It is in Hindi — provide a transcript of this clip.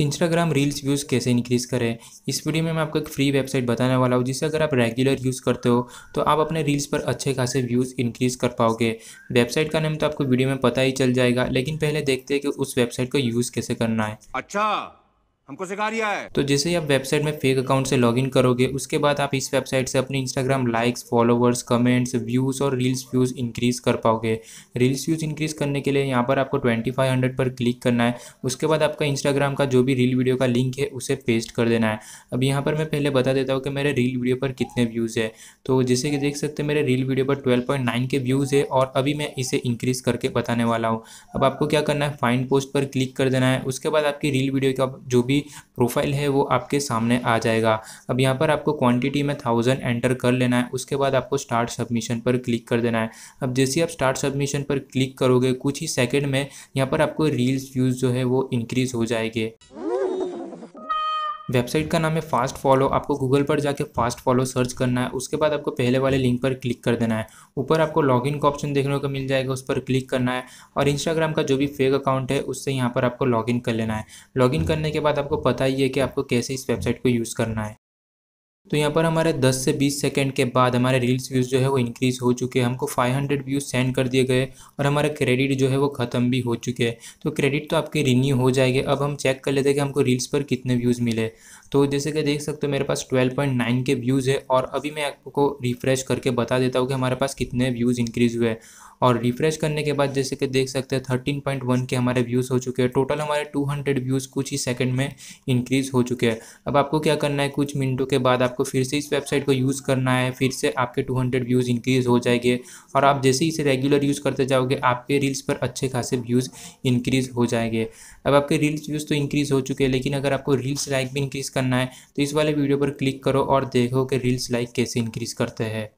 इंस्टाग्राम रील्स व्यूज़ कैसे इंक्रीज़ करें इस वीडियो में मैं आपको एक फ्री वेबसाइट बताने वाला हूँ जिसे अगर आप रेगुलर यूज़ करते हो तो आप अपने रील्स पर अच्छे खासे व्यूज़ इंक्रीज़ कर पाओगे वेबसाइट का नाम तो आपको वीडियो में पता ही चल जाएगा लेकिन पहले देखते हैं कि उस वेबसाइट को यूज़ कैसे करना है अच्छा हमको सिखा दिया है तो जैसे ही आप वेबसाइट में फेक अकाउंट से लॉगिन करोगे उसके बाद आप इस वेबसाइट से अपने Instagram likes followers comments views और रील्स व्यूज़ इंक्रीज़ कर पाओगे रील्स व्यूज़ इंक्रीज़ करने के लिए यहाँ पर आपको 2500 पर क्लिक करना है उसके बाद आपका इंस्टाग्राम का जो भी रील वीडियो का लिंक है उसे पेस्ट कर देना है अब यहाँ पर मैं पहले बता देता हूँ कि मेरे रील वीडियो पर कितने व्यूज़ है तो जैसे कि देख सकते हैं मेरे रील वीडियो पर ट्वेल्व के व्यूज़ है और अभी मैं इसे इंक्रीज़ करके बताने वाला हूँ अब आपको क्या करना है फाइन पोस्ट पर क्लिक कर देना है उसके बाद आपकी रील वीडियो का जो भी भी प्रोफाइल है वो आपके सामने आ जाएगा अब यहाँ पर आपको क्वांटिटी में थाउजेंड एंटर कर लेना है उसके बाद आपको स्टार्ट सबमिशन पर क्लिक कर देना है अब जैसे आप स्टार्ट सबमिशन पर क्लिक करोगे कुछ ही सेकेंड में यहाँ पर आपको रील्स व्यूज़ जो है वो इंक्रीज़ हो जाएगी वेबसाइट का नाम है फास्ट फॉलो आपको गूगल पर जाके फास्ट फॉलो सर्च करना है उसके बाद आपको पहले वाले लिंक पर क्लिक कर देना है ऊपर आपको लॉगिन का ऑप्शन देखने को मिल जाएगा उस पर क्लिक करना है और इंस्टाग्राम का जो भी फेक अकाउंट है उससे यहाँ पर आपको लॉगिन कर लेना है लॉगिन करने के बाद आपको पता ही है कि आपको कैसे इस वेबसाइट को यूज़ करना है तो यहाँ पर हमारे 10 से 20 सेकेंड के बाद हमारे रील्स व्यूज़ जो है वो इंक्रीज़ हो चुके हैं हमको 500 व्यूज़ सेंड कर दिए गए और हमारा क्रेडिट जो है वो ख़त्म भी हो चुके हैं तो क्रेडिट तो आपके रिन्यू हो जाएंगे अब हम चेक कर लेते हैं कि हमको रील्स पर कितने व्यूज़ मिले तो जैसे कि देख सकते हो मेरे पास ट्वेल्व के व्यूज़ है और अभी मैं आपको रिफ़्रेश करके बता देता हूँ कि हमारे पास कितने व्यूज़ इंक्रीज़ हुए और रिफ़्रेश करने के बाद जैसे कि देख सकते हैं थर्टीन पॉइंट वन के हमारे व्यूज़ हो चुके हैं टोटल हमारे टू हंड्रेड व्यूज़ कुछ ही सेकंड में इंक्रीज़ हो चुके हैं अब आपको क्या करना है कुछ मिनटों के बाद आप आपको फिर से इस वेबसाइट को यूज़ करना है फिर से आपके टू हंड्रेड व्यूज़ इंक्रीज़ हो जाएंगे और आप जैसे ही इसे रेगुलर यूज़ करते जाओगे आपके रील्स पर अच्छे खासे व्यूज़ इंक्रीज़ हो जाएंगे अब आपके रील्स व्यूज़ तो इंक्रीज़ हो चुके हैं लेकिन अगर आपको रील्स लाइक भी इंक्रीज़ करना है तो इस वाले वीडियो पर क्लिक करो और देखो कि रील्स लाइक कैसे इंक्रीज़ करते हैं